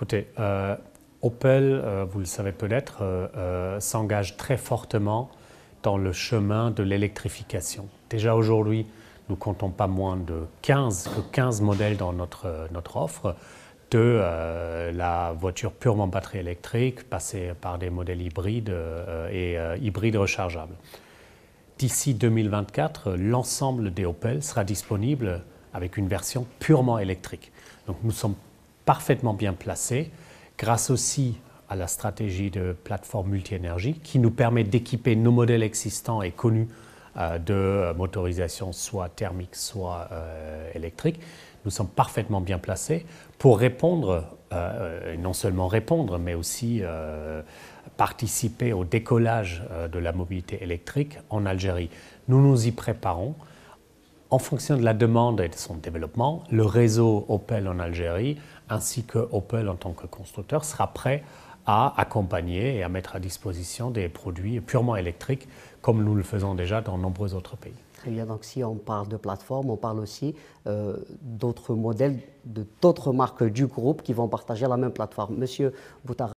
Écoutez, euh, Opel, euh, vous le savez peut-être, euh, s'engage très fortement dans le chemin de l'électrification. Déjà aujourd'hui, nous comptons pas moins de 15, que 15 modèles dans notre, notre offre, de la voiture purement batterie électrique, passée par des modèles hybrides et hybrides rechargeables. D'ici 2024, l'ensemble des Opel sera disponible avec une version purement électrique. Donc nous sommes parfaitement bien placés grâce aussi à la stratégie de plateforme multi-énergie qui nous permet d'équiper nos modèles existants et connus euh, de euh, motorisation soit thermique, soit euh, électrique. Nous sommes parfaitement bien placés pour répondre, non seulement répondre, mais aussi participer au décollage de la mobilité électrique en Algérie. Nous nous y préparons. En fonction de la demande et de son développement, le réseau Opel en Algérie ainsi que Opel en tant que constructeur sera prêt à accompagner et à mettre à disposition des produits purement électriques comme nous le faisons déjà dans de nombreux autres pays. Très bien, donc si on parle de plateforme, on parle aussi euh, d'autres modèles, d'autres marques du groupe qui vont partager la même plateforme. Monsieur Boutard,